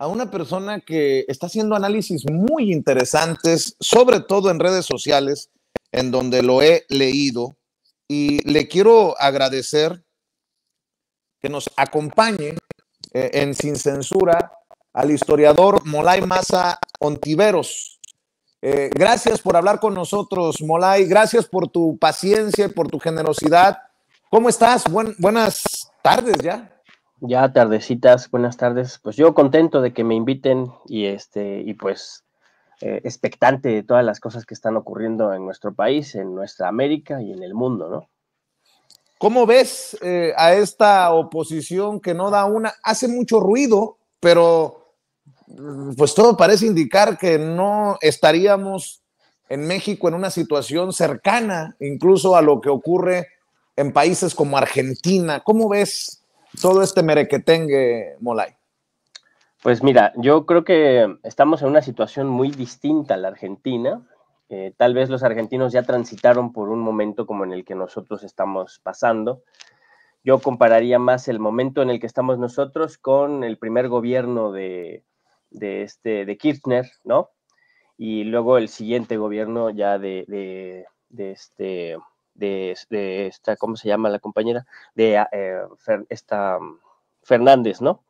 a una persona que está haciendo análisis muy interesantes, sobre todo en redes sociales, en donde lo he leído. Y le quiero agradecer que nos acompañe eh, en Sin Censura al historiador Molay Maza Ontiveros. Eh, gracias por hablar con nosotros, Molay. Gracias por tu paciencia y por tu generosidad. ¿Cómo estás? buenas tardes ya ya tardecitas, buenas tardes. Pues yo contento de que me inviten y este y pues eh, expectante de todas las cosas que están ocurriendo en nuestro país, en nuestra América y en el mundo, ¿no? ¿Cómo ves eh, a esta oposición que no da una? Hace mucho ruido, pero mm, pues todo parece indicar que no estaríamos en México en una situación cercana incluso a lo que ocurre en países como Argentina. ¿Cómo ves todo este merequetengue, Molay? Pues mira, yo creo que estamos en una situación muy distinta a la Argentina. tal vez los argentinos ya transitaron por un momento como en el que nosotros estamos pasando. Yo compararía más el momento en el que estamos nosotros con el primer gobierno de, de este, de Kirchner, ¿no? Y luego el siguiente gobierno ya de, de, de este, de, esta, ¿cómo se llama la compañera? De ah, eh, esta mm, Fernández, ¿no?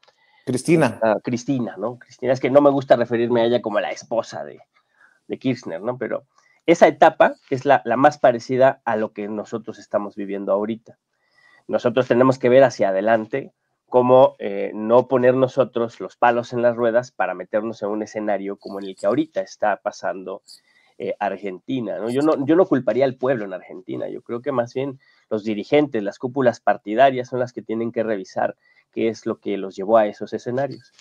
Cristina. Cristina, ¿no? Cristina, es que no me gusta referirme a ella como la esposa de, Kirchner, ¿no? Pero esa etapa es la, más parecida a lo que nosotros estamos viviendo ahorita. Nosotros tenemos que ver hacia adelante cómo eh, no poner nosotros los palos en las ruedas para meternos en un escenario como en el que ahorita está pasando eh, Argentina. ¿no? Yo, no, yo no culparía al pueblo en Argentina, yo creo que más bien los dirigentes, las cúpulas partidarias son las que tienen que revisar qué es lo que los llevó a esos escenarios.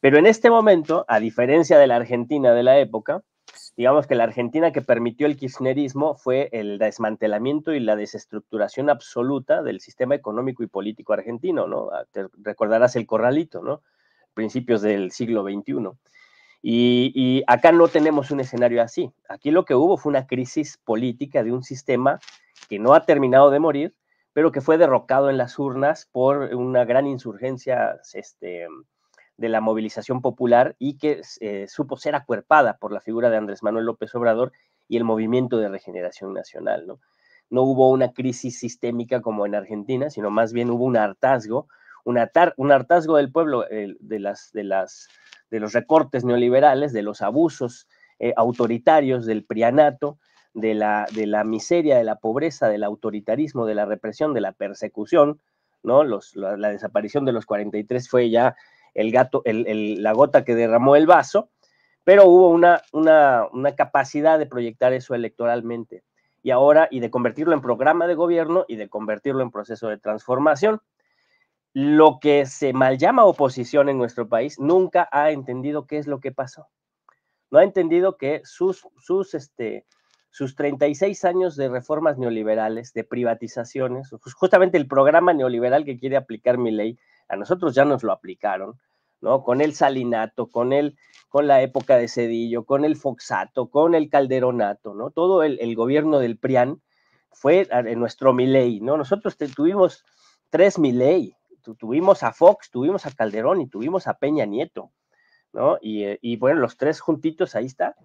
Pero en este momento, a diferencia de la Argentina de la época, digamos que la Argentina que permitió el kirchnerismo fue el desmantelamiento y la desestructuración absoluta del sistema económico y político argentino, ¿no? Ah, recordarás el corralito, ¿no? Principios del siglo XXI. Y, acá no tenemos un escenario así. Aquí lo que hubo fue una crisis política de un sistema que no ha terminado de morir, pero que fue derrocado en las urnas por una gran insurgencia este, de la movilización popular y que eh, supo ser acuerpada por la figura de Andrés Manuel López Obrador y el movimiento de regeneración nacional. No, no hubo una crisis sistémica como en Argentina, sino más bien hubo un hartazgo, un, un hartazgo del pueblo, de las... De las de los recortes neoliberales, de los abusos eh, autoritarios, del prianato, de la, de la miseria, de la pobreza, del autoritarismo, de la represión, de la persecución, ¿no? Los, la, desaparición de los 43 fue ya el gato, el, la gota que derramó el vaso, pero hubo una, una, una capacidad de proyectar eso electoralmente y ahora y de convertirlo en programa de gobierno y de convertirlo en proceso de transformación lo que se mal llama oposición en nuestro país nunca ha entendido qué es lo que pasó. No ha entendido que sus, sus, este, sus 36 años de reformas neoliberales, de privatizaciones, pues, justamente el programa neoliberal que quiere aplicar mi ley, a nosotros ya nos lo aplicaron, ¿no? Con el salinato, con el, con la época de Cedillo, con el foxato, con el calderonato, ¿no? Todo el, gobierno del PRIAN fue nuestro Milei, ¿no? Nosotros tuvimos tres Milei, tuvimos a Fox, tuvimos a Calderón y tuvimos a Peña Nieto, ¿no? Y, eh, bueno, los tres juntitos, ahí está.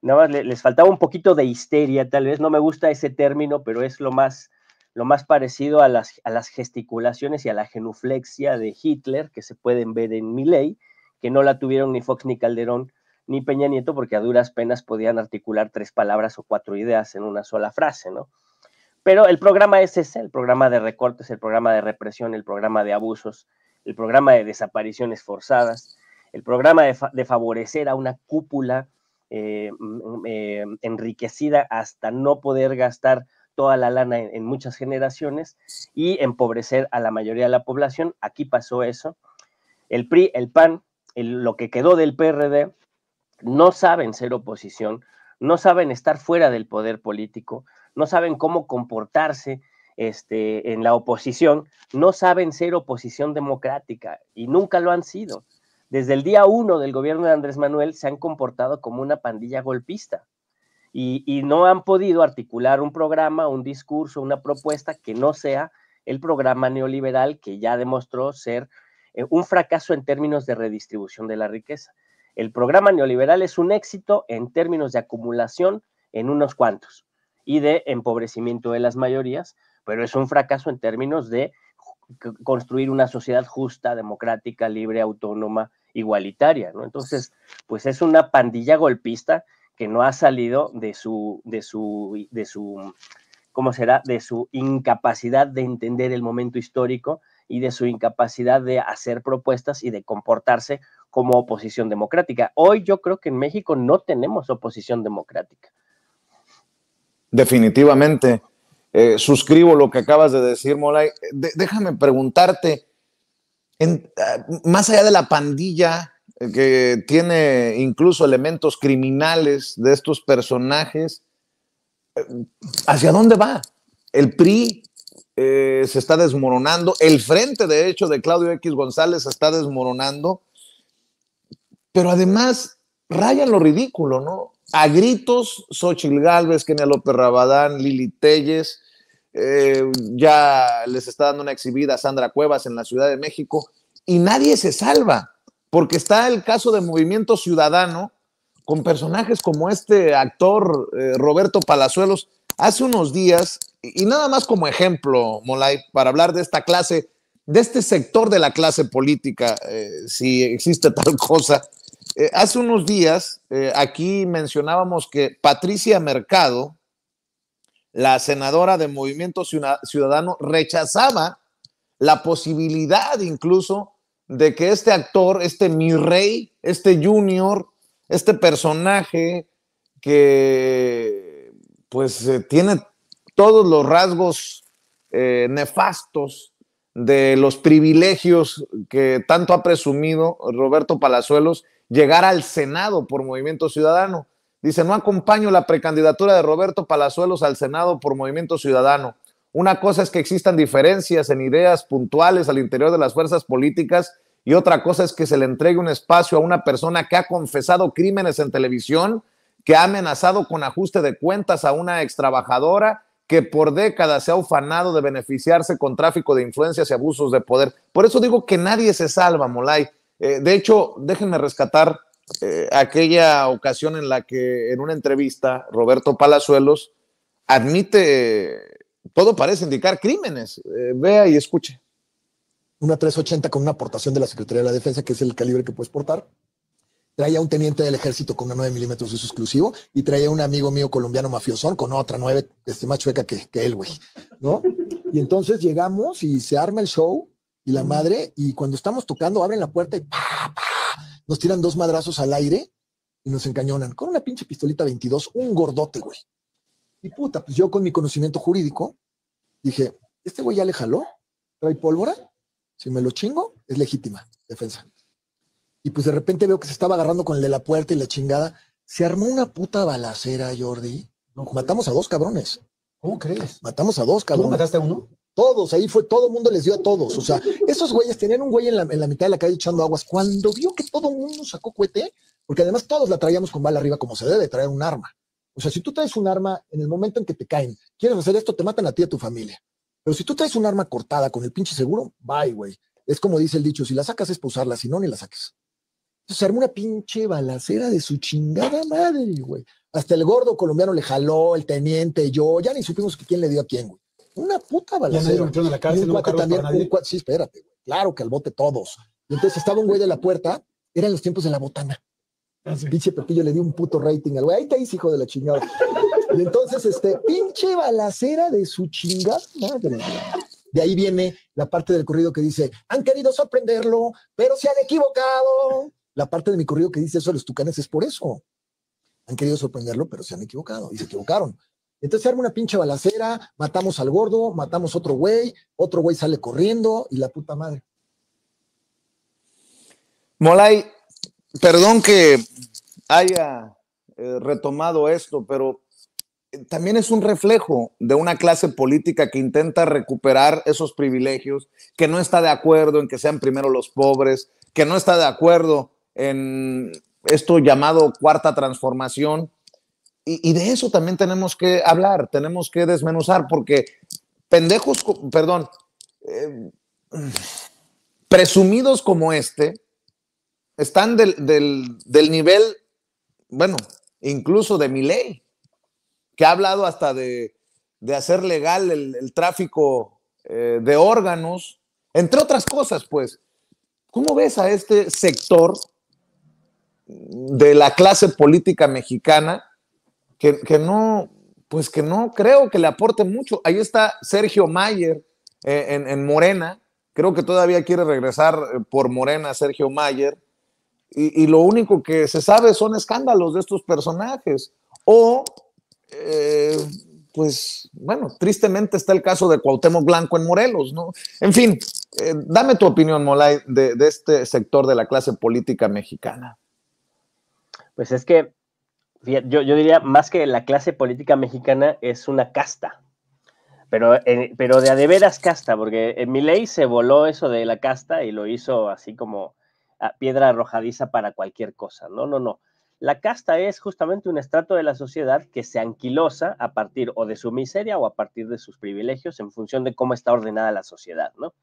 Nada más les faltaba un poquito de histeria, tal vez, no me gusta ese término, pero es lo más, lo más parecido a las, las gesticulaciones y a la genuflexia de Hitler que se pueden ver en ley, que no la tuvieron ni Fox ni Calderón ni Peña Nieto porque a duras penas podían articular tres palabras o cuatro ideas en una sola frase, ¿no? Pero el programa es ese, el programa de recortes, el programa de represión, el programa de abusos, el programa de desapariciones forzadas, el programa de, favorecer a una cúpula eh, eh, enriquecida hasta no poder gastar toda la lana en, muchas generaciones y empobrecer a la mayoría de la población. Aquí pasó eso. El PRI, el PAN, lo que quedó del PRD, no saben ser oposición, no saben estar fuera del poder político, no saben cómo comportarse este, en la oposición, no saben ser oposición democrática y nunca lo han sido. Desde el día uno del gobierno de Andrés Manuel se han comportado como una pandilla golpista y no han podido articular un programa, un discurso, una propuesta que no sea el programa neoliberal que ya demostró ser eh, un fracaso en términos de redistribución de la riqueza. El programa neoliberal es un éxito en términos de acumulación en unos cuantos, y de empobrecimiento de las mayorías, pero es un fracaso en términos de construir una sociedad justa, democrática, libre, autónoma, igualitaria, ¿no? Entonces, pues es una pandilla golpista que no ha salido de su, de su, de su, ¿cómo será? De su incapacidad de entender el momento histórico y de su incapacidad de hacer propuestas y de comportarse como oposición democrática. Hoy yo creo que en México no tenemos oposición democrática. Definitivamente. Eh, suscribo lo que acabas de decir, Molay. déjame preguntarte, ah, más allá de la pandilla eh, que tiene incluso elementos criminales de estos personajes, eh, ¿hacia dónde va? El PRI se está desmoronando, el frente de hecho de Claudio X González se está desmoronando, pero además raya lo ridículo, ¿no? a gritos Xochil Galvez, Kenia López Rabadán, Lili Telles, eh, ya les está dando una exhibida Sandra Cuevas en la Ciudad de México, y nadie se salva, porque está el caso de Movimiento Ciudadano, con personajes como este actor eh, Roberto Palazuelos, hace unos días, y, nada más como ejemplo, Molay, para hablar de esta clase, de este sector de la clase política, eh, si existe tal cosa, eh, hace unos días eh, aquí mencionábamos que Patricia Mercado, la senadora de Movimiento Ciudadano, rechazaba la posibilidad incluso de que este actor, este mi rey, este junior, este personaje que pues eh, tiene todos los rasgos nefastos de los privilegios que tanto ha presumido Roberto Palazuelos llegar al Senado por Movimiento Ciudadano. Dice, no acompaño la precandidatura de Roberto Palazuelos al Senado por Movimiento Ciudadano. Una cosa es que existan diferencias en ideas puntuales al interior de las fuerzas políticas y otra cosa es que se le entregue un espacio a una persona que ha confesado crímenes en televisión, que ha amenazado con ajuste de cuentas a una extrabajadora que por décadas se ha ufanado de beneficiarse con tráfico de influencias y abusos de poder. Por eso digo que nadie se salva, Molay. Eh, de hecho, déjenme rescatar eh, aquella ocasión en la que en una entrevista Roberto Palazuelos admite, todo parece indicar crímenes. Eh, vea y escuche. Una 380 con una aportación de la Secretaría de la Defensa, que es el calibre que puedes portar. Traía un teniente del ejército con una 9 milímetros de su exclusivo y traía un amigo mío colombiano mafiosón con otra 9, este, más chueca que, que él, güey. ¿No? Y entonces llegamos y se arma el show y la madre, y cuando estamos tocando, abren la puerta y nos tiran dos madrazos al aire y nos encañonan con una pinche pistolita 22, un gordote, güey. Y puta, pues yo con mi conocimiento jurídico dije, este güey ya le jaló, trae pólvora, si me lo chingo, es legítima defensa. Y pues de repente veo que se estaba agarrando con el de la puerta y la chingada. Se armó una puta balacera, Jordi. Matamos a dos cabrones. ¿Cómo crees? Matamos a dos cabrones. ¿Tú mataste a uno? Todos, ahí fue, todo el mundo les dio a todos. O sea, esos güeyes tenían un güey en la, mitad de la calle echando aguas. Cuando vio que todo el mundo sacó cohete, porque además todos la traíamos con bala arriba como se debe traer un arma. O sea, si tú traes un arma, en el momento en que te caen, quieres hacer esto, te matan a ti y a tu familia. Pero si tú traes un arma cortada con el pinche seguro, bye, güey. Es como dice el dicho, si la sacas es para usarla, si no, ni la saques. Se armó una pinche balacera de su chingada madre, güey. Hasta el gordo colombiano le jaló, el teniente, yo, ya ni supimos quién le dio a quién, güey. Una puta balacera. sí, espérate, Claro que al bote todos. entonces estaba un güey de la puerta, eran los tiempos de la botana. Ah, Pinche Pepillo le dio un puto rating al güey. Ahí te hice hijo de la chingada. y entonces, este, pinche balacera de su chingada madre. De ahí viene la parte del corrido que dice, han querido sorprenderlo, pero se han equivocado. La parte de mi corrido que dice eso a los tucanes es por eso. Han querido sorprenderlo, pero se han equivocado y se equivocaron. Entonces se arma una pinche balacera, matamos al gordo, matamos otro güey, otro güey sale corriendo y la puta madre. Molay, perdón que haya eh, retomado esto, pero eh, también es un reflejo de una clase política que intenta recuperar esos privilegios, que no está de acuerdo en que sean primero los pobres, que no está de acuerdo en esto llamado cuarta transformación, y, de eso también tenemos que hablar, tenemos que desmenuzar, porque pendejos, perdón, em, presumidos como este, están del, nivel, bueno, incluso de mi ley, que ha hablado hasta de, hacer legal el, tráfico eh, de órganos, entre otras cosas, pues. ¿Cómo ves a este sector de la clase política mexicana que, no, pues que no creo que le aporte mucho. Ahí está Sergio Mayer eh, en, Morena. Creo que todavía quiere regresar eh, por Morena Sergio Mayer. Y, lo único que se sabe son escándalos de estos personajes. O, eh, pues, bueno, tristemente está el caso de Cuauhtémoc Blanco en Morelos, ¿no? En fin, dame tu opinión, Molay, de, de este sector de la clase política mexicana. Pues es que yo, diría más que la clase política mexicana es una casta, pero, eh, pero de a de veras casta, porque en eh, mi ley se voló eso de la casta y lo hizo así como piedra arrojadiza para cualquier cosa. No, no, no. La casta es justamente un estrato de la sociedad que se anquilosa a partir o de su miseria o a partir de sus privilegios en función de cómo está ordenada la sociedad, ¿no?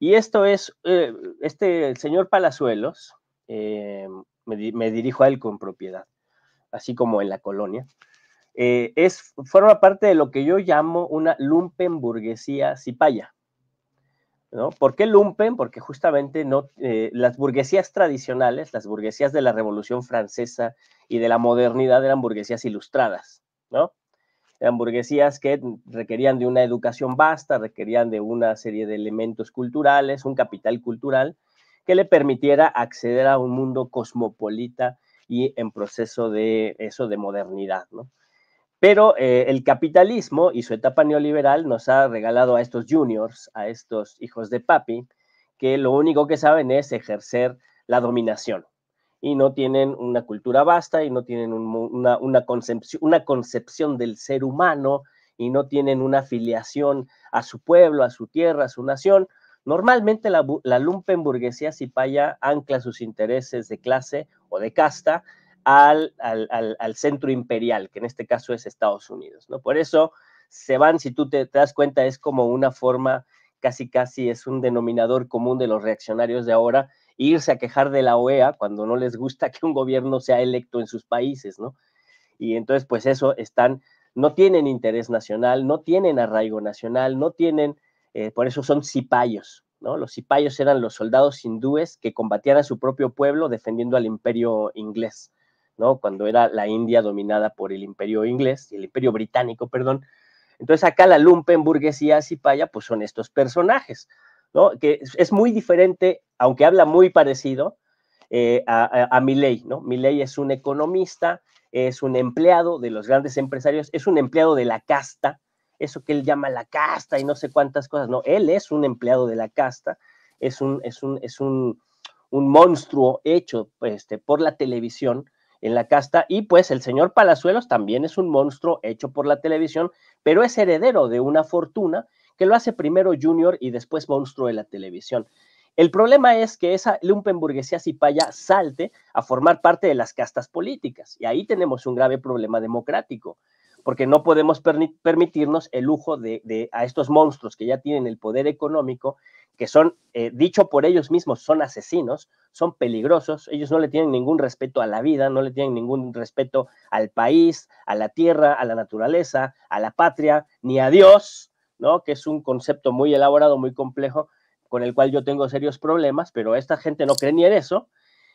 Y esto es, eh, este señor Palazuelos, me dirijo a él con propiedad, así como en la colonia, eh, es, forma parte de lo que yo llamo una lumpenburguesía cipaya. ¿no? ¿Por qué lumpen? Porque justamente no, eh, las burguesías tradicionales, las burguesías de la Revolución Francesa y de la modernidad eran burguesías ilustradas, ¿no? Eran burguesías que requerían de una educación vasta, requerían de una serie de elementos culturales, un capital cultural que le permitiera acceder a un mundo cosmopolita y en proceso de eso, de modernidad, ¿no? Pero eh, el capitalismo y su etapa neoliberal nos ha regalado a estos juniors, a estos hijos de papi, que lo único que saben es ejercer la dominación y no tienen una cultura vasta y no tienen una, una, concepción, una concepción del ser humano y no tienen una afiliación a su pueblo, a su tierra, a su nación, Normalmente la, la lumpenburguesía cipaya ancla sus intereses de clase o de casta al, centro imperial, que en este caso es Estados Unidos. ¿no? Por eso se van, si tú te, te das cuenta, es como una forma, casi casi es un denominador común de los reaccionarios de ahora, irse a quejar de la OEA cuando no les gusta que un gobierno sea electo en sus países, ¿no? Y entonces, pues eso, están, no tienen interés nacional, no tienen arraigo nacional, no tienen eh, por eso son cipayos, ¿no? Los cipayos eran los soldados hindúes que combatían a su propio pueblo defendiendo al imperio inglés, ¿no? Cuando era la India dominada por el imperio inglés, el imperio británico, perdón. Entonces acá la Lumpenburguesía burguesía, cipaya, pues son estos personajes, ¿no? Que es muy diferente, aunque habla muy parecido, eh, a, a, a Milley, ¿no? Milley es un economista, es un empleado de los grandes empresarios, es un empleado de la casta, eso que él llama la casta y no sé cuántas cosas. No, él es un empleado de la casta, es un, es un, monstruo hecho pues, este, por la televisión en la casta y pues el señor Palazuelos también es un monstruo hecho por la televisión, pero es heredero de una fortuna que lo hace primero junior y después monstruo de la televisión. El problema es que esa lumpenburguesía cipaya salte a formar parte de las castas políticas y ahí tenemos un grave problema democrático porque no podemos permitirnos el lujo de, a estos monstruos que ya tienen el poder económico, que son, eh, dicho por ellos mismos, son asesinos, son peligrosos, ellos no le tienen ningún respeto a la vida, no le tienen ningún respeto al país, a la tierra, a la naturaleza, a la patria, ni a Dios, ¿no? Que es un concepto muy elaborado, muy complejo, con el cual yo tengo serios problemas, pero esta gente no cree ni en eso.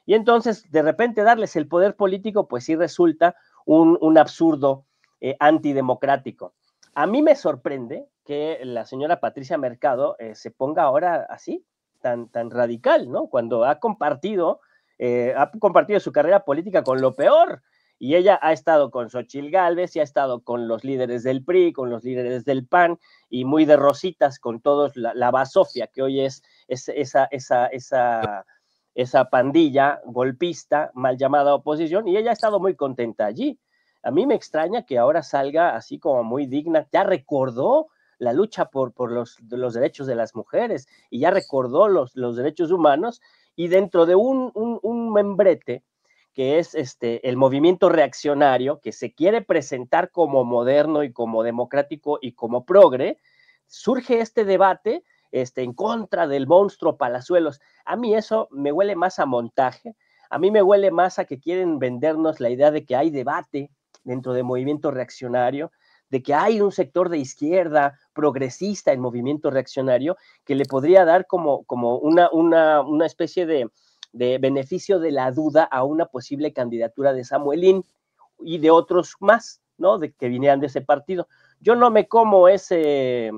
Y entonces, de repente, darles el poder político, pues sí resulta un absurdo eh, antidemocrático. A mí me sorprende que la señora Patricia Mercado eh, se ponga ahora así, tan, tan radical, ¿no? Cuando ha compartido, eh, ha compartido su carrera política con lo peor. Y ella ha estado con Xochil Gálvez y ha estado con los líderes del PRI, con los líderes del PAN y muy de rositas con todos la, la basofia que hoy es, es esa, esa, esa, esa pandilla golpista mal llamada oposición. Y ella ha estado muy contenta allí a mí me extraña que ahora salga así como muy digna. Ya recordó la lucha por, los, derechos de las mujeres y ya recordó los, derechos humanos y dentro de un, membrete que es este, el movimiento reaccionario que se quiere presentar como moderno y como democrático y como progre, surge este debate este, en contra del monstruo Palazuelos. A mí eso me huele más a montaje, a mí me huele más a que quieren vendernos la idea de que hay debate, dentro del movimiento reaccionario, de que hay un sector de izquierda progresista en movimiento reaccionario que le podría dar como, como una, especie de, beneficio de la duda a una posible candidatura de Samuelín y de otros más, ¿no? De que vinieran de ese partido. Yo no me como ese,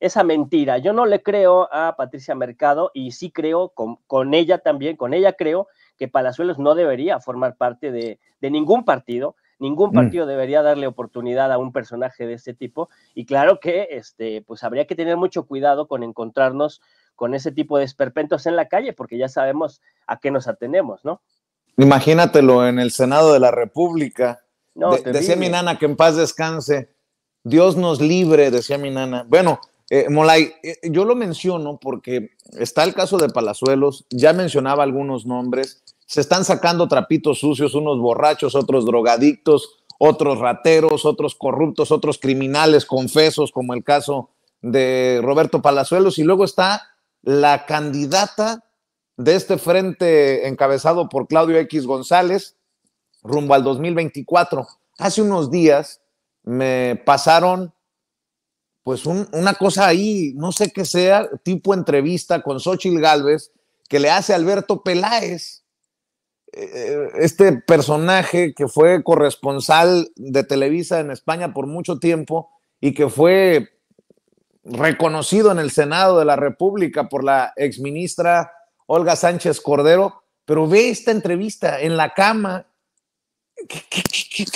esa mentira. Yo no le creo a Patricia Mercado y sí creo con, ella también, con ella creo que Palazuelos no debería formar parte de ningún partido, Ningún mm. partido debería darle oportunidad a un personaje de este tipo. Y claro que este, pues habría que tener mucho cuidado con encontrarnos con ese tipo de esperpentos en la calle, porque ya sabemos a qué nos atenemos, ¿no? Imagínatelo en el Senado de la República. decía mi nana que en paz descanse. Dios nos libre, decía mi nana. Bueno, eh, Molay, eh, yo lo menciono porque está el caso de Palazuelos, ya mencionaba algunos nombres, se están sacando trapitos sucios, unos borrachos, otros drogadictos, otros rateros, otros corruptos, otros criminales confesos, como el caso de Roberto Palazuelos. Y luego está la candidata de este frente encabezado por Claudio X González rumbo al 2024. Hace unos días me pasaron pues una cosa ahí, no sé qué sea, tipo entrevista con Xochitl Galvez que le hace Alberto Peláez eh, este personaje que fue corresponsal de Televisa en España por mucho tiempo y que fue reconocido en el Senado de la República por la exministra Olga Sánchez Cordero, pero ve esta entrevista en la cama. ¿Qué,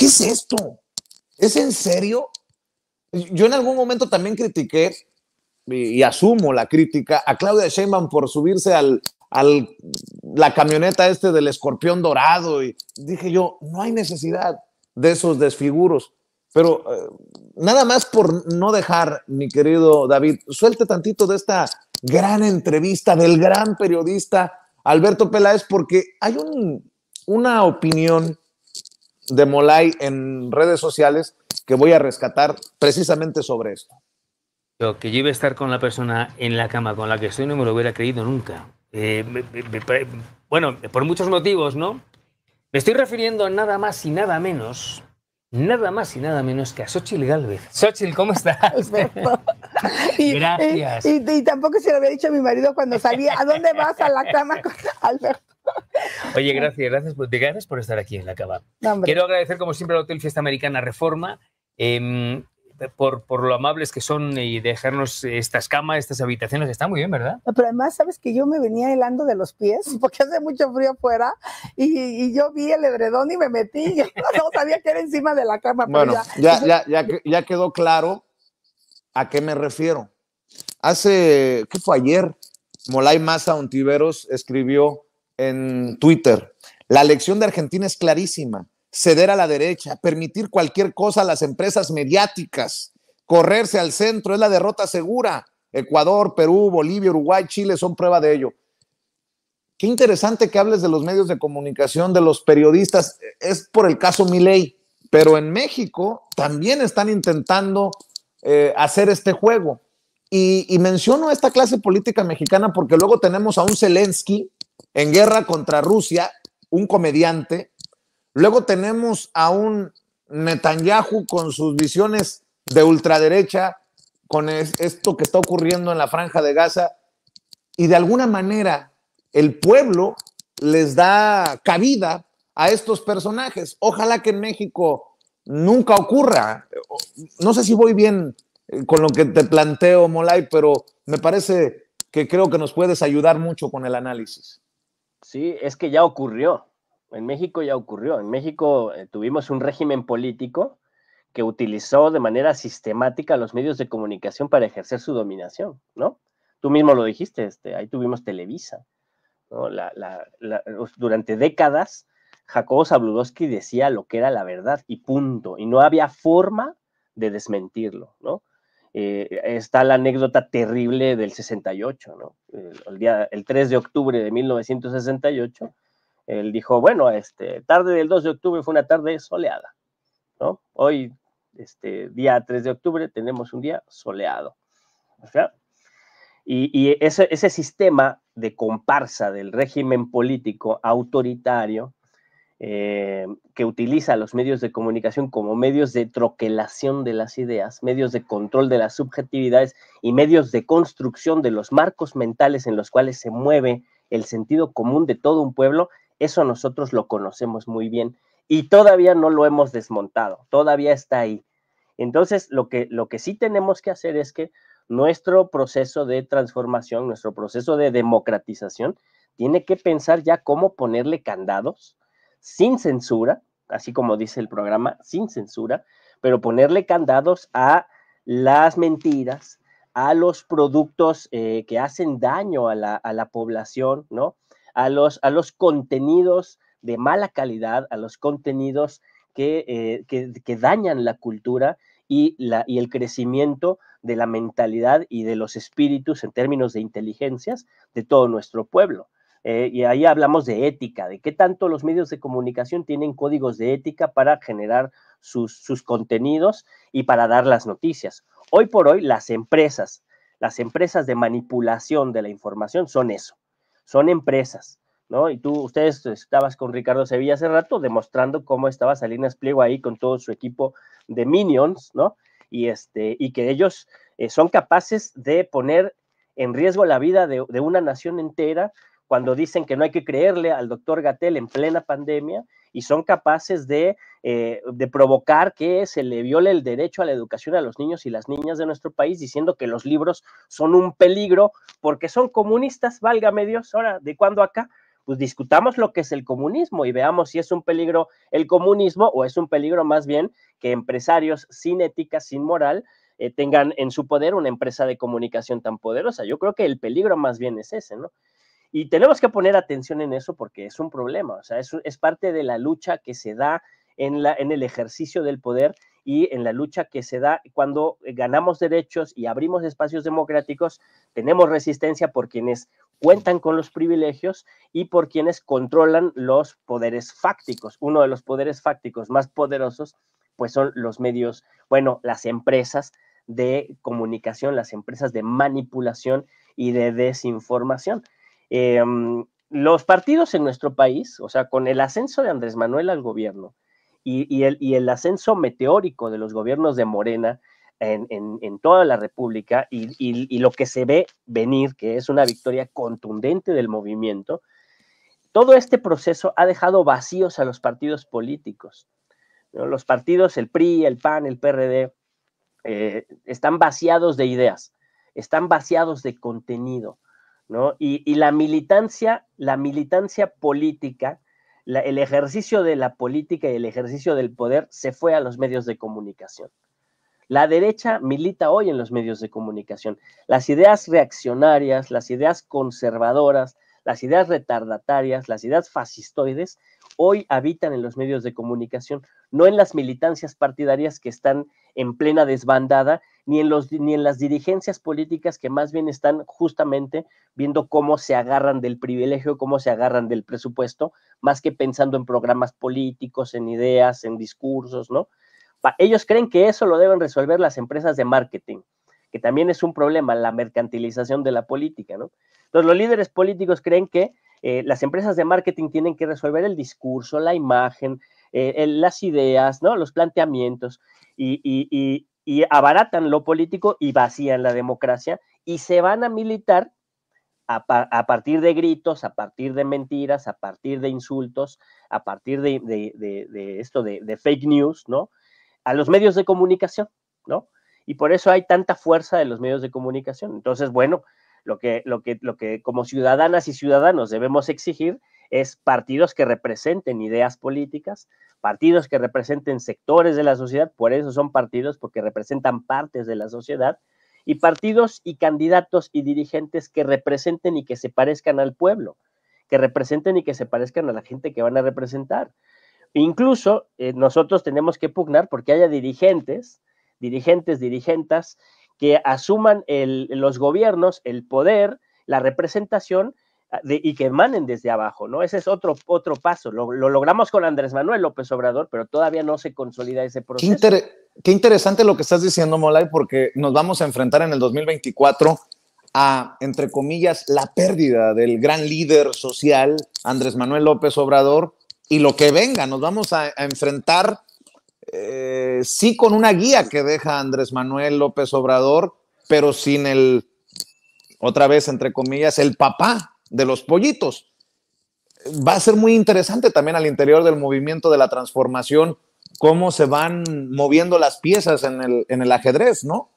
es esto? ¿Es en serio? Yo en algún momento también critiqué y, y, asumo la crítica a Claudia Sheinbaum por subirse al al la camioneta este del escorpión dorado y dije yo, no hay necesidad de esos desfiguros. Pero eh, nada más por no dejar, mi querido David, suelte tantito de esta gran entrevista del gran periodista Alberto Peláez, porque hay una opinión de Molay en redes sociales que voy a rescatar precisamente sobre esto. Lo que yo iba a estar con la persona en la cama con la que estoy no me lo hubiera creído nunca. Eh, bueno, por muchos motivos, ¿no? Me estoy refiriendo a nada más y nada menos, nada más y nada menos que a Xochitl Galvez. Xochitl, ¿cómo estás? Gracias. Y, tampoco se lo había dicho a mi marido cuando salía, ¿a dónde vas a la cama con Alberto? Oye, gracias, gracias por, gracias por estar aquí en la cama. Quiero agradecer, como siempre, al Hotel Fiesta Americana Reforma, em, por, lo amables que son y dejarnos estas camas, estas habitaciones, Está muy bien, ¿verdad? Pero además, sabes que yo me venía helando de los pies porque hace mucho frío afuera y, yo vi el edredón y me metí. Yo no sabía que era encima de la cama. Bueno, ya, ya quedó claro a qué me refiero. Hace, ¿qué fue ayer? Molay Massa Ontiveros escribió en Twitter, la elección de Argentina es clarísima ceder a la derecha, permitir cualquier cosa a las empresas mediáticas, correrse al centro, es la derrota segura. Ecuador, Perú, Bolivia, Uruguay, Chile son prueba de ello. Qué interesante que hables de los medios de comunicación, de los periodistas. Es por el caso Milei, pero en México también están intentando eh, hacer este juego. Y, y, menciono esta clase política mexicana porque luego tenemos a un Zelensky en guerra contra Rusia, un comediante, Luego tenemos a un Netanyahu con sus visiones de ultraderecha, con esto que está ocurriendo en la franja de Gaza, y de alguna manera el pueblo les da cabida a estos personajes. Ojalá que en México nunca ocurra. No sé si voy bien eh, con lo que te planteo, Molay, pero me parece que creo que nos puedes ayudar mucho con el análisis. Sí, es que ya ocurrió en México ya ocurrió. En México eh, tuvimos un régimen político que utilizó de manera sistemática los medios de comunicación para ejercer su dominación, ¿no? Tú mismo lo dijiste, este, ahí tuvimos Televisa. durante décadas, Jacobo Zabludowski decía lo que era la verdad y punto, y no había forma de desmentirlo, ¿no? Eh, está la anécdota terrible del 68, ¿no? El, día, el 3 de octubre de 1968 él dijo, bueno, este, tarde del 2 de octubre fue una tarde soleada, ¿no? Hoy, este, día 3 de octubre, tenemos un día soleado. O sea, y, ese, sistema de comparsa del régimen político autoritario eh, que utiliza los medios de comunicación como medios de troquelación de las ideas, medios de control de las subjetividades y medios de construcción de los marcos mentales en los cuales se mueve el sentido común de todo un pueblo, eso nosotros lo conocemos muy bien y todavía no lo hemos desmontado, todavía está ahí. Entonces, lo que, lo que sí tenemos que hacer es que nuestro proceso de transformación, nuestro proceso de democratización, tiene que pensar ya cómo ponerle candados sin censura, así como dice el programa, sin censura, pero ponerle candados a las mentiras, a los productos eh, que hacen daño a la, a la población, ¿no? a los, a los contenidos de mala calidad, a los contenidos eh, que, que, dañan la cultura y, la, y el crecimiento de la mentalidad y de los espíritus en términos de inteligencias de todo nuestro pueblo. Eh, y ahí hablamos de ética, de qué tanto los medios de comunicación tienen códigos de ética para generar sus, contenidos y para dar las noticias. Hoy por hoy las empresas, las empresas de manipulación de la información son eso, son empresas, ¿no? Y tú, ustedes estabas con Ricardo Sevilla hace rato demostrando cómo estaba Salinas Pliego ahí con todo su equipo de Minions, ¿no? Y, este, y que ellos eh, son capaces de poner en riesgo la vida de una nación entera cuando dicen que no hay que creerle al doctor Gatel en plena pandemia y son capaces de, eh, de, provocar que se le viole el derecho a la educación a los niños y las niñas de nuestro país, diciendo que los libros son un peligro porque son comunistas, válgame Dios, ahora, ¿de cuándo acá? Pues discutamos lo que es el comunismo y veamos si es un peligro el comunismo o es un peligro más bien que empresarios sin ética, sin moral, eh, tengan en su poder una empresa de comunicación tan poderosa. Yo creo que el peligro más bien es ese, ¿no? Y tenemos que poner atención en eso porque es un problema, o sea, es, es parte de la lucha que se da en, la, en el ejercicio del poder y en la lucha que se da cuando ganamos derechos y abrimos espacios democráticos, tenemos resistencia por quienes cuentan con los privilegios y por quienes controlan los poderes fácticos. Uno de los poderes fácticos más poderosos, pues son los medios, bueno, las empresas de comunicación, las empresas de manipulación y de desinformación. Em, los partidos en nuestro país, o sea, con el ascenso de Andrés Manuel al gobierno y, el, ascenso meteórico de los gobiernos de Morena en, toda la República y, lo que se ve venir, que es una victoria contundente del movimiento, todo este proceso ha dejado vacíos a los partidos políticos. Los partidos, el PRI, el PAN, el PRD, eh, están vaciados de ideas, están vaciados de contenido y, la militancia, la militancia política, el ejercicio de la política y el ejercicio del poder se fue a los medios de comunicación. La derecha milita hoy en los medios de comunicación. Las ideas reaccionarias, las ideas conservadoras, las ideas retardatarias, las ideas fascistoides, hoy habitan en los medios de comunicación, no en las militancias partidarias que están en plena desbandada, ni en, los, ni en las dirigencias políticas que más bien están justamente viendo cómo se agarran del privilegio, cómo se agarran del presupuesto, más que pensando en programas políticos, en ideas, en discursos, ¿no? ellos creen que eso lo deben resolver las empresas de marketing, que también es un problema, la mercantilización de la política, ¿no? Entonces, los líderes políticos creen que eh, las empresas de marketing tienen que resolver el discurso, la imagen, eh, las ideas, ¿no? Los planteamientos y, y, abaratan lo político y vacían la democracia y se van a militar a, partir de gritos, a partir de mentiras, a partir de insultos, a partir de, esto de, fake news, ¿no? A los medios de comunicación, ¿no? Y por eso hay tanta fuerza de los medios de comunicación. Entonces, bueno, lo que, lo que, lo que como ciudadanas y ciudadanos debemos exigir es partidos que representen ideas políticas, partidos que representen sectores de la sociedad, por eso son partidos, porque representan partes de la sociedad, y partidos y candidatos y dirigentes que representen y que se parezcan al pueblo, que representen y que se parezcan a la gente que van a representar. Incluso eh, nosotros tenemos que pugnar porque haya dirigentes, dirigentes, dirigentas, que asuman los gobiernos, el poder, la representación, y que emanen desde abajo, ¿no? Ese es otro, otro paso. Lo, logramos con Andrés Manuel López Obrador, pero todavía no se consolida ese proceso. Qué, interesante lo que estás diciendo, Molay, porque nos vamos a enfrentar en el 2024 a, entre comillas, la pérdida del gran líder social, Andrés Manuel López Obrador, y lo que venga, nos vamos a, enfrentar, eh, sí, con una guía que deja Andrés Manuel López Obrador, pero sin el, otra vez, entre comillas, el papá de los pollitos. Va a ser muy interesante también al interior del movimiento de la transformación, cómo se van moviendo las piezas en el, ajedrez, ¿no?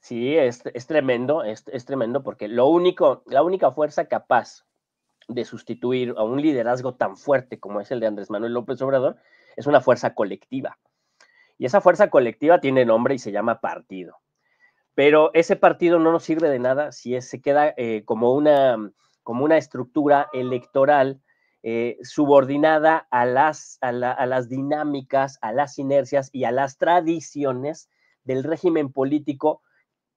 Sí, es, tremendo, es, tremendo, porque lo único, la única fuerza capaz de sustituir a un liderazgo tan fuerte como es el de Andrés Manuel López Obrador es una fuerza colectiva. Y esa fuerza colectiva tiene nombre y se llama partido. Pero ese partido no nos sirve de nada si se queda eh, como una como una estructura electoral eh, subordinada a las, las dinámicas, a las inercias y a las tradiciones del régimen político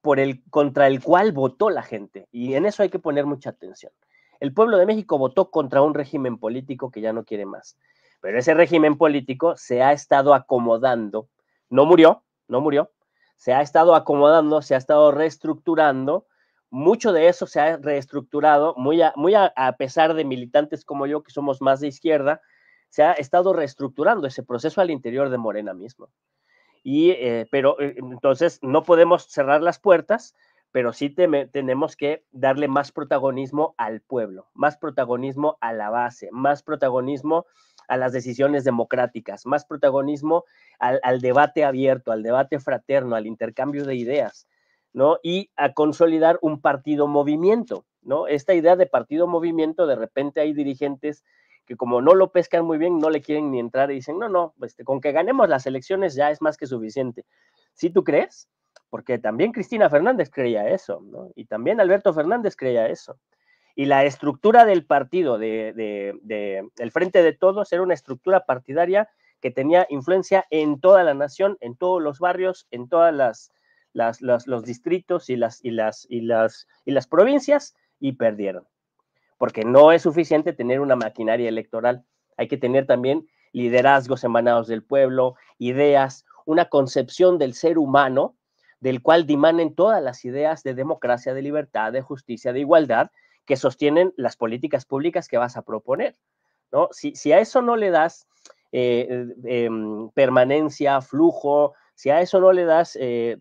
por el, contra el cual votó la gente. Y en eso hay que poner mucha atención. El pueblo de México votó contra un régimen político que ya no quiere más. Pero ese régimen político se ha estado acomodando. No murió, no murió. Se ha estado acomodando, se ha estado reestructurando mucho de eso se ha reestructurado, muy a, pesar de militantes como yo, que somos más de izquierda, se ha estado reestructurando ese proceso al interior de Morena mismo. Eh, pero eh, entonces no podemos cerrar las puertas, pero sí tenemos que darle más protagonismo al pueblo, más protagonismo a la base, más protagonismo a las decisiones democráticas, más protagonismo al debate abierto, al debate fraterno, al intercambio de ideas. Y a consolidar un partido movimiento, ¿no? Esta idea de partido movimiento, de repente hay dirigentes que como no lo pescan muy bien, no le quieren ni entrar y dicen, no, no, este, con que ganemos las elecciones ya es más que suficiente. ¿Sí tú crees? Porque también Cristina Fernández creía eso, Y también Alberto Fernández creía eso. Y la estructura del partido, de, del Frente de Todos, era una estructura partidaria que tenía influencia en toda la nación, en todos los barrios, en todas las los distritos y las, y, las, y, las, y las provincias y perdieron. Porque no es suficiente tener una maquinaria electoral. Hay que tener también liderazgos emanados del pueblo, ideas, una concepción del ser humano del cual dimanen todas las ideas de democracia, de libertad, de justicia, de igualdad que sostienen las políticas públicas que vas a proponer. ¿no? Si, a eso no le das eh, eh, em, permanencia, flujo, si a eso no le das eh,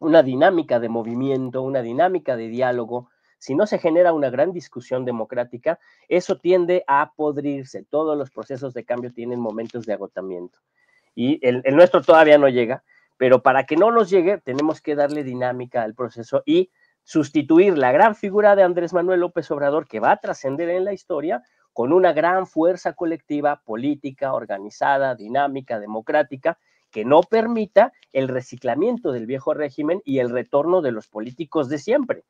una dinámica de movimiento, una dinámica de diálogo, si no se genera una gran discusión democrática, eso tiende a podrirse. Todos los procesos de cambio tienen momentos de agotamiento. Y el, nuestro todavía no llega, pero para que no nos llegue, tenemos que darle dinámica al proceso y sustituir la gran figura de Andrés Manuel López Obrador, que va a trascender en la historia, con una gran fuerza colectiva, política, organizada, dinámica, democrática, que no permita el reciclamiento del viejo régimen y el retorno de los políticos de siempre.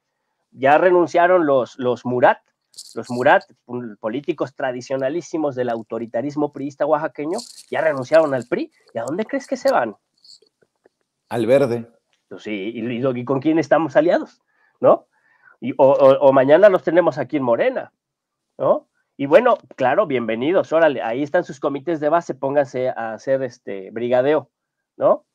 Ya renunciaron los, los Murat, los Murat, políticos tradicionalísimos del autoritarismo priista oaxaqueño, ya renunciaron al PRI. ¿Y a dónde crees que se van? Al verde. Pues sí, y, con quién estamos aliados? ¿No? Y, o, o mañana los tenemos aquí en Morena, ¿no? Y bueno, claro, bienvenidos, órale, ahí están sus comités de base, pónganse a hacer este brigadeo, ¿no?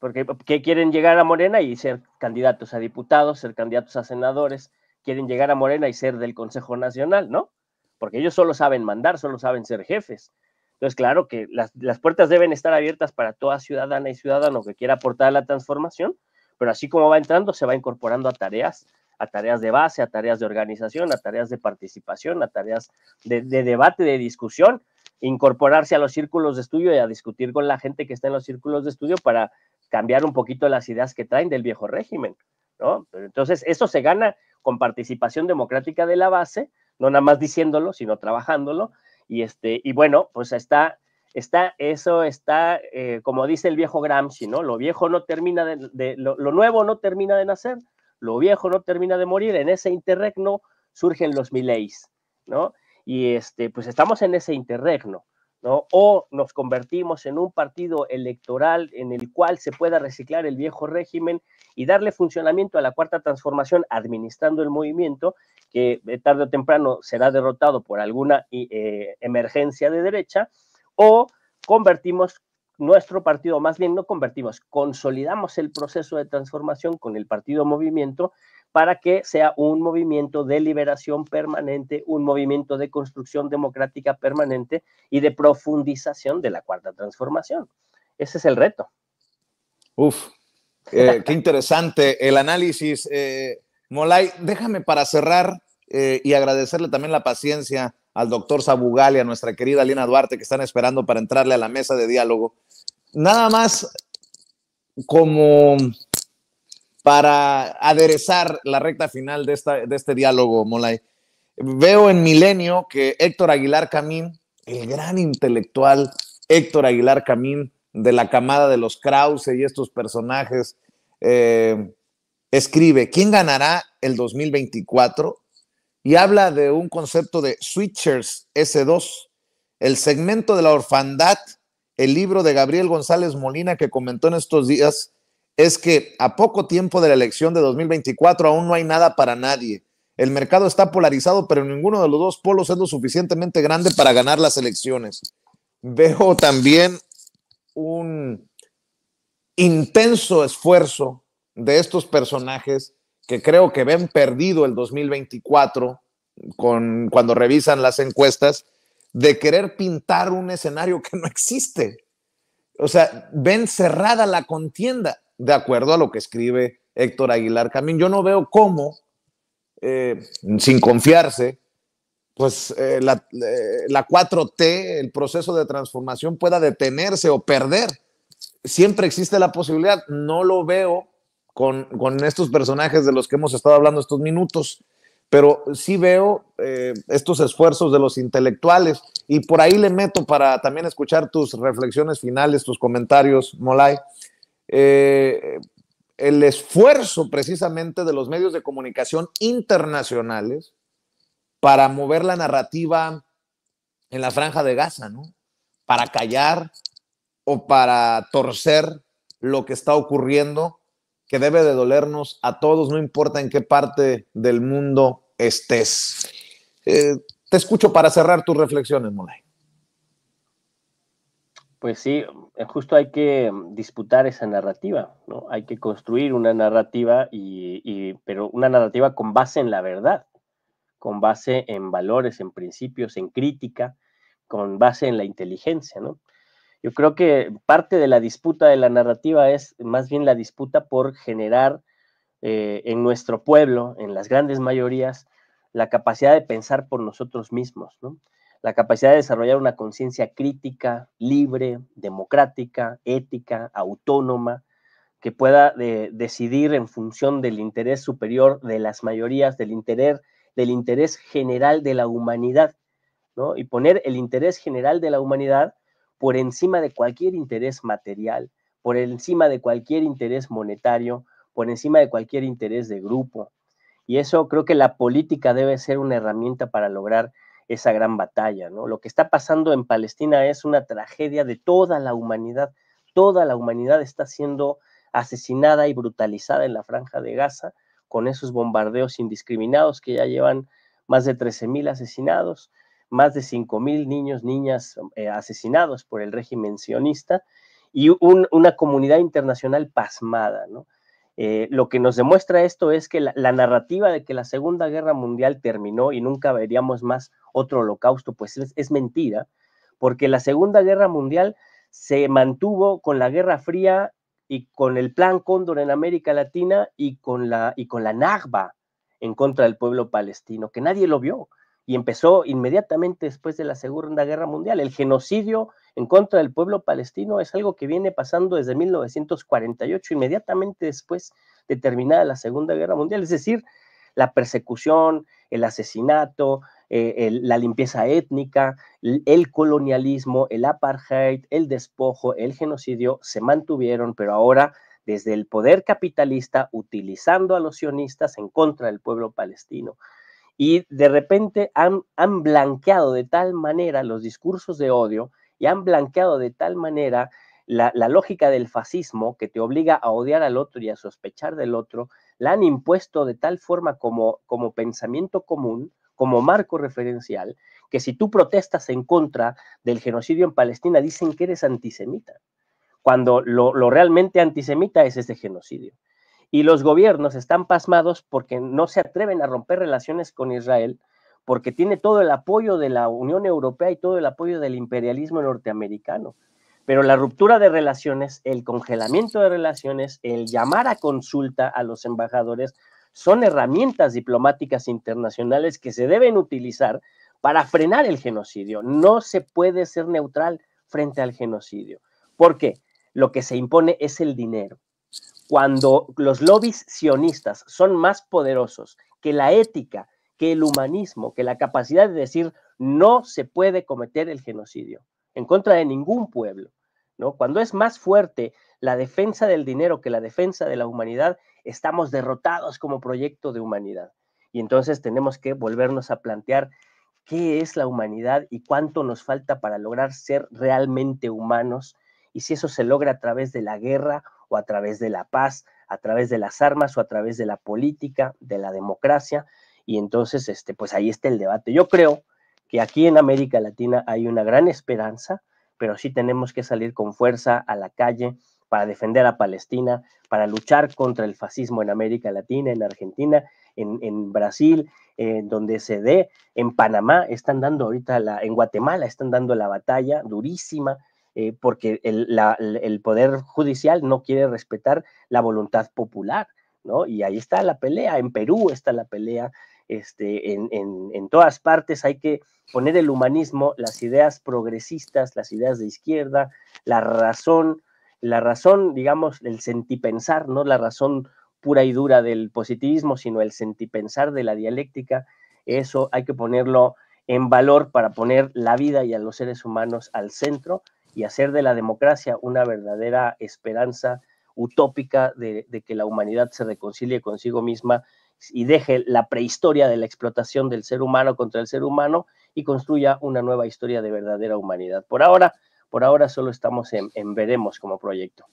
Porque ¿qué quieren llegar a Morena y ser candidatos a diputados, ser candidatos a senadores, quieren llegar a Morena y ser del Consejo Nacional, ¿no? Porque ellos solo saben mandar, solo saben ser jefes. Entonces, claro que las, las puertas deben estar abiertas para toda ciudadana y ciudadano que quiera aportar a la transformación, pero así como va entrando, se va incorporando a tareas a tareas de base, a tareas de organización, a tareas de participación, a tareas de, debate, de discusión, incorporarse a los círculos de estudio y a discutir con la gente que está en los círculos de estudio para cambiar un poquito las ideas que traen del viejo régimen, ¿no? entonces, eso se gana con participación democrática de la base, no nada más diciéndolo, sino trabajándolo. Y, este, y bueno, pues está, está eso está, eh, como dice el viejo Gramsci, ¿no? Lo viejo no termina de, lo, nuevo no termina de nacer, lo viejo no termina de morir, en ese interregno surgen los mileis, ¿no? Y este, pues estamos en ese interregno, ¿no? O nos convertimos en un partido electoral en el cual se pueda reciclar el viejo régimen y darle funcionamiento a la cuarta transformación administrando el movimiento, que eh, tarde o temprano será derrotado por alguna eh, emergencia de derecha, o convertimos nuestro partido, más bien no convertimos, consolidamos el proceso de transformación con el partido movimiento para que sea un movimiento de liberación permanente, un movimiento de construcción democrática permanente y de profundización de la cuarta transformación. Ese es el reto. Uf, eh, qué interesante el análisis. Eh, Molay, déjame para cerrar eh, y agradecerle también la paciencia al doctor Sabugal y a nuestra querida Lina Duarte que están esperando para entrarle a la mesa de diálogo nada más como para aderezar la recta final de, de este diálogo, Molay. Veo en Milenio que Héctor Aguilar Camín, el gran intelectual Héctor Aguilar Camín, de la camada de los Krause y estos personajes, eh, escribe, ¿quién ganará el 2024? Y habla de un concepto de switchers S2, el segmento de la orfandad el libro de Gabriel González Molina que comentó en estos días es que a poco tiempo de la elección de 2024 aún no hay nada para nadie. El mercado está polarizado, pero ninguno de los dos polos es lo suficientemente grande para ganar las elecciones. Veo también un intenso esfuerzo de estos personajes que creo que ven perdido el 2024 con, cuando revisan las encuestas de querer pintar un escenario que no existe. O sea, ven cerrada la contienda, de acuerdo a lo que escribe Héctor Aguilar Camín. Yo no veo cómo, eh, sin confiarse, pues eh, la, 4T, eh, el proceso de transformación pueda detenerse o perder. Siempre existe la posibilidad, no lo veo con, con, estos personajes de los que hemos estado hablando estos minutos pero sí veo eh, estos esfuerzos de los intelectuales y por ahí le meto para también escuchar tus reflexiones finales, tus comentarios, Molay. Eh, el esfuerzo precisamente de los medios de comunicación internacionales para mover la narrativa en la franja de Gaza, ¿no? Para callar o para torcer lo que está ocurriendo que debe de dolernos a todos, no importa en qué parte del mundo estés. Eh, te escucho para cerrar tus reflexiones, Molay. Pues sí, justo hay que disputar esa narrativa, ¿no? Hay que construir una narrativa, pero una narrativa con base en la verdad, con base en valores, en principios, en crítica, con base en la inteligencia, ¿no? Yo creo que parte de la disputa de la narrativa es más bien la disputa por generar eh, en nuestro pueblo, en las grandes mayorías, la capacidad de pensar por nosotros mismos, ¿no? la capacidad de desarrollar una conciencia crítica, libre, democrática, ética, autónoma, que pueda eh, decidir en función del interés superior de las mayorías, del interés, del interés general de la humanidad, ¿no? Y poner el interés general de la humanidad por encima de cualquier interés material, por encima de cualquier interés monetario, por encima de cualquier interés de grupo. Y eso creo que la política debe ser una herramienta para lograr esa gran batalla, ¿no? Lo que está pasando en Palestina es una tragedia de toda la humanidad. Toda la humanidad está siendo asesinada y brutalizada en la franja de Gaza con esos bombardeos indiscriminados que ya llevan más de 13.000 asesinados, más de 5.000 niños, niñas eh, asesinados por el régimen sionista y una comunidad internacional pasmada, ¿no? Eh, lo que nos demuestra esto es que la, narrativa de que la Segunda Guerra Mundial terminó y nunca veríamos más otro holocausto, pues es, es mentira, porque la Segunda Guerra Mundial se mantuvo con la Guerra Fría y con el Plan Cóndor en América Latina y con la, y con la Nagba en contra del pueblo palestino, que nadie lo vio y empezó inmediatamente después de la Segunda Guerra Mundial. El genocidio en contra del pueblo palestino es algo que viene pasando desde 1948, inmediatamente después de terminada la Segunda Guerra Mundial, es decir, la persecución, el asesinato, eh, la limpieza étnica, el colonialismo, el apartheid, el despojo, el genocidio se mantuvieron, pero ahora desde el poder capitalista utilizando a los sionistas en contra del pueblo palestino y de repente han, han blanqueado de tal manera los discursos de odio y han blanqueado de tal manera la, lógica del fascismo que te obliga a odiar al otro y a sospechar del otro, la han impuesto de tal forma como, como pensamiento común, como marco referencial, que si tú protestas en contra del genocidio en Palestina, dicen que eres antisemita, cuando lo, lo realmente antisemita es ese genocidio. Y los gobiernos están pasmados porque no se atreven a romper relaciones con Israel, porque tiene todo el apoyo de la Unión Europea y todo el apoyo del imperialismo norteamericano. Pero la ruptura de relaciones, el congelamiento de relaciones, el llamar a consulta a los embajadores son herramientas diplomáticas internacionales que se deben utilizar para frenar el genocidio. No se puede ser neutral frente al genocidio, porque lo que se impone es el dinero. Cuando los lobbies sionistas son más poderosos que la ética, que el humanismo, que la capacidad de decir no se puede cometer el genocidio en contra de ningún pueblo, ¿no? Cuando es más fuerte la defensa del dinero que la defensa de la humanidad, estamos derrotados como proyecto de humanidad. Y entonces tenemos que volvernos a plantear qué es la humanidad y cuánto nos falta para lograr ser realmente humanos y si eso se logra a través de la guerra o a través de la paz, a través de las armas o a través de la política, de la democracia. Y entonces, este, pues ahí está el debate. Yo creo que aquí en América Latina hay una gran esperanza, pero sí tenemos que salir con fuerza a la calle para defender a Palestina, para luchar contra el fascismo en América Latina, en Argentina, en, Brasil, donde se dé, en Panamá están dando ahorita, la, en Guatemala están dando la batalla durísima eh, porque el, Poder Judicial no quiere respetar la voluntad popular, ¿no? Y ahí está la pelea, en Perú está la pelea, este, en, en todas partes hay que poner el humanismo, las ideas progresistas, las ideas de izquierda, la razón, la razón, digamos, el sentipensar, no la razón pura y dura del positivismo, sino el sentipensar de la dialéctica, eso hay que ponerlo en valor para poner la vida y a los seres humanos al centro y hacer de la democracia una verdadera esperanza utópica de, que la humanidad se reconcilie consigo misma y deje la prehistoria de la explotación del ser humano contra el ser humano y construya una nueva historia de verdadera humanidad. Por ahora, por ahora solo estamos en, veremos como proyecto.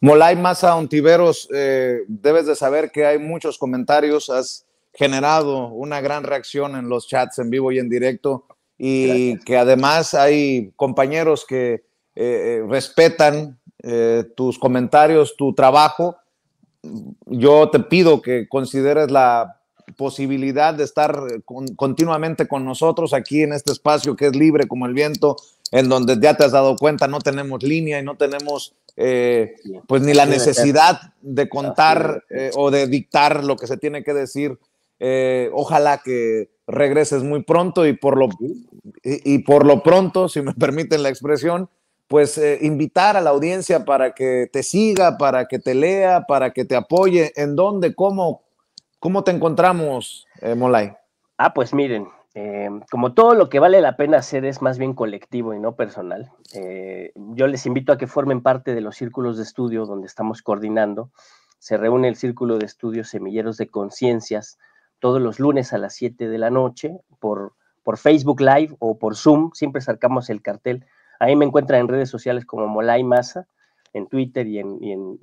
Molay massa Ontiveros, eh, debes de saber que hay muchos comentarios, has generado una gran reacción en los chats en vivo y en directo y que además hay compañeros que eh, eh, respetan eh, tus comentarios, tu trabajo. Yo te pido que consideres la posibilidad de estar continuamente con nosotros aquí en este espacio que es libre como el viento, en donde ya te has dado cuenta, no tenemos línea y no tenemos pues ni la necesidad de contar o de dictar lo que se tiene que decir. ojalá que regreses muy pronto y por lo, y, por lo pronto, si me permiten la expresión, pues eh, invitar a la audiencia para que te siga, para que te lea, para que te apoye. ¿En dónde? ¿Cómo? ¿Cómo te encontramos, eh, Molay? Ah, pues miren, em, como todo lo que vale la pena hacer es más bien colectivo y no personal, eh, yo les invito a que formen parte de los círculos de estudio donde estamos coordinando. Se reúne el Círculo de estudio Semilleros de Conciencias todos los lunes a las 7 de la noche por, por Facebook Live o por Zoom. Siempre sacamos el cartel. Ahí me encuentran en redes sociales como Molay Massa, en Twitter y en,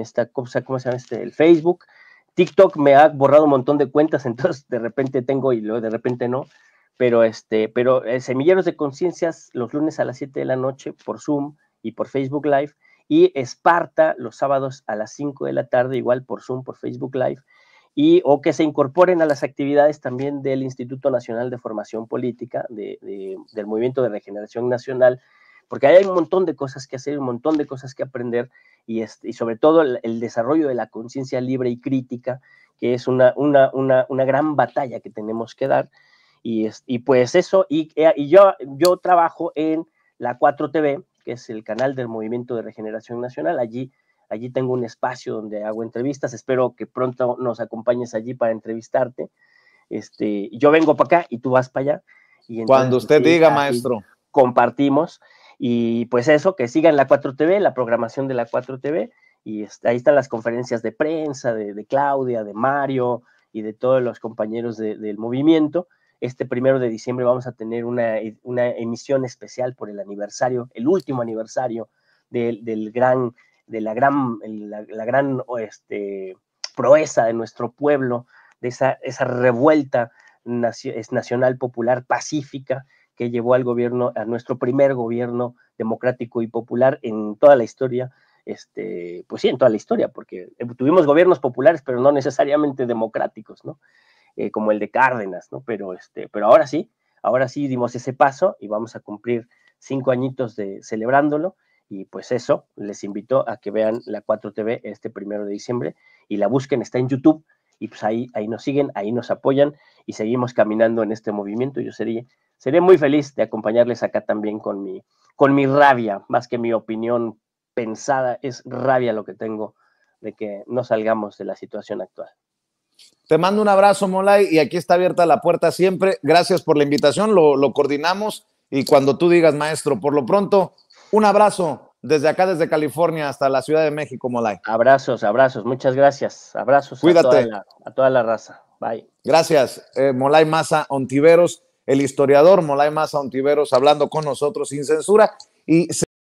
esta cosa, ¿cómo se llama este? El Facebook. TikTok me ha borrado un montón de cuentas, entonces de repente tengo y luego de repente no. Pero este, pero eh, Semilleros de Conciencias los lunes a las 7 de la noche por Zoom y por Facebook Live. Y Esparta los sábados a las 5 de la tarde, igual por Zoom, por Facebook Live y o que se incorporen a las actividades también del Instituto Nacional de Formación Política, del Movimiento de Regeneración Nacional, porque hay un montón de cosas que hacer, un montón de cosas que aprender y, sobre todo el, desarrollo de la conciencia libre y crítica, que es una, gran batalla que tenemos que dar. Y, pues eso, eh, y, yo, yo trabajo en la 4TV, que es el canal del Movimiento de Regeneración Nacional, allí Allí tengo un espacio donde hago entrevistas. Espero que pronto nos acompañes allí para entrevistarte. Este, yo vengo para acá y tú vas para allá. Y Cuando pues, usted diga, maestro. Compartimos. Y pues eso, que sigan la 4TV, la programación de la 4TV. Y ahí están las conferencias de prensa de, Claudia, de Mario y de todos los compañeros del movimiento. Este primero de diciembre vamos a tener una, e, emisión especial por el aniversario, el último aniversario del gran de la gran, la, gran este, proeza de nuestro pueblo, de esa, esa revuelta nacional popular pacífica que llevó al gobierno, a nuestro primer gobierno democrático y popular en toda la historia, este, pues sí, en toda la historia, porque eh, tuvimos gobiernos populares, pero no necesariamente democráticos, ¿no? Eh, como el de Cárdenas, ¿no? Pero, este, pero ahora sí, ahora sí dimos ese paso y vamos a cumplir cinco añitos de celebrándolo y pues eso, les invito a que vean la 4TV este primero de diciembre y la busquen, está en YouTube. Y pues ahí, ahí nos siguen, ahí nos apoyan y seguimos caminando en este movimiento. Yo sería, muy feliz de acompañarles acá también con mi, con mi rabia, más que mi opinión pensada, es rabia lo que tengo de que no salgamos de la situación actual. Te mando un abrazo, Molay, y aquí está abierta la puerta siempre. Gracias por la invitación, lo, lo coordinamos y cuando tú digas, maestro, por lo pronto, un abrazo desde acá, desde California hasta la Ciudad de México, Molay. Abrazos, abrazos, muchas gracias. Abrazos Cuídate. A, toda la, raza. Bye. Gracias, eh, Molay Maza Ontiveros, el historiador Molay Maza Ontiveros, hablando con nosotros sin censura. Y